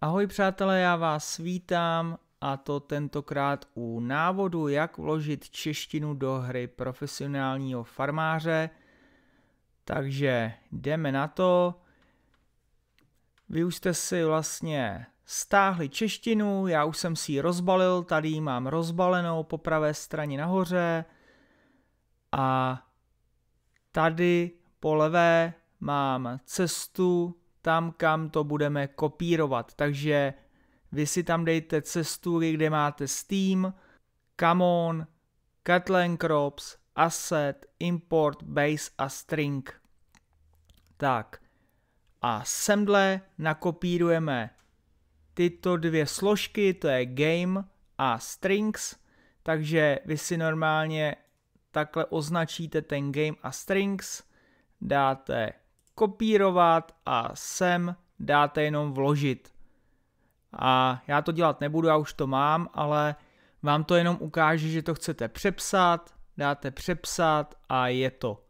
Ahoj přátelé, já vás vítám a to tentokrát u návodu, jak vložit češtinu do hry profesionálního farmáře. Takže jdeme na to. Vy už jste si vlastně stáhli češtinu, já už jsem si ji rozbalil, tady ji mám rozbalenou po pravé straně nahoře a tady po levé mám cestu tam, kam to budeme kopírovat. Takže vy si tam dejte cestu, kde máte Steam, Camon, Catlan Crops, Asset, Import, Base a String. Tak a semdle nakopírujeme tyto dvě složky, to je game a strings, takže vy si normálně takhle označíte ten game a strings, dáte kopírovat a sem dáte jenom vložit. A já to dělat nebudu, já už to mám, ale vám to jenom ukáže, že to chcete přepsat, dáte přepsat a je to.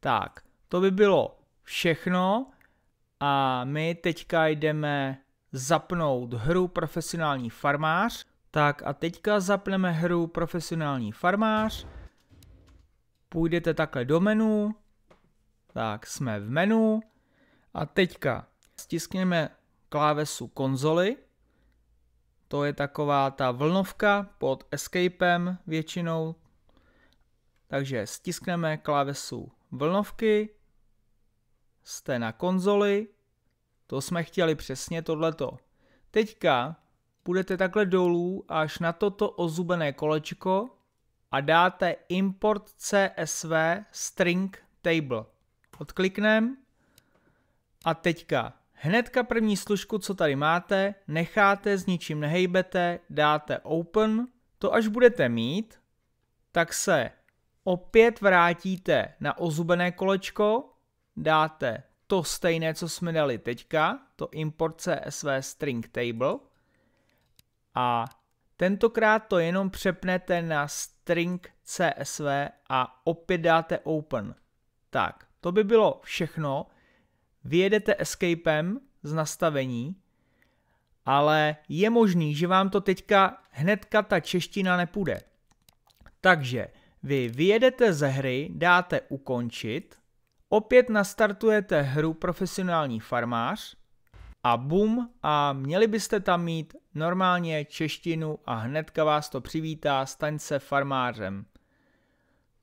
Tak, to by bylo všechno a my teďka jdeme zapnout hru Profesionální farmář. Tak a teďka zapneme hru Profesionální farmář. Půjdete takhle do menu, tak jsme v menu a teďka stiskneme klávesu konzoly. To je taková ta vlnovka pod escapem většinou. Takže stiskneme klávesu vlnovky, jste na konzoli, to jsme chtěli přesně tohleto. Teďka půjdete takhle dolů až na toto ozubené kolečko a dáte import CSV string table. Odkliknem a teďka hnedka první služku, co tady máte, necháte, s ničím nehejbete, dáte open. To až budete mít, tak se opět vrátíte na ozubené kolečko, dáte to stejné, co jsme dali teďka, to import CSV string table a tentokrát to jenom přepnete na string CSV a opět dáte open. Tak, to by bylo všechno. Vyjedete escapem z nastavení, ale je možný, že vám to teďka hnedka ta čeština nepůjde. Takže vy vyjedete ze hry, dáte ukončit, opět nastartujete hru profesionální farmář a bum a měli byste tam mít normálně češtinu a hnedka vás to přivítá, staň se farmářem.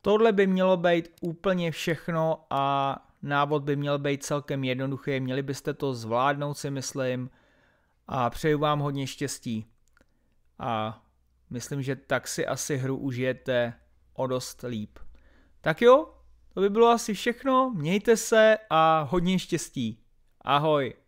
Tohle by mělo být úplně všechno a návod by měl být celkem jednoduchý, měli byste to zvládnout si myslím a přeju vám hodně štěstí. A myslím, že tak si asi hru užijete o dost líp. Tak jo, to by bylo asi všechno, mějte se a hodně štěstí. Ahoj.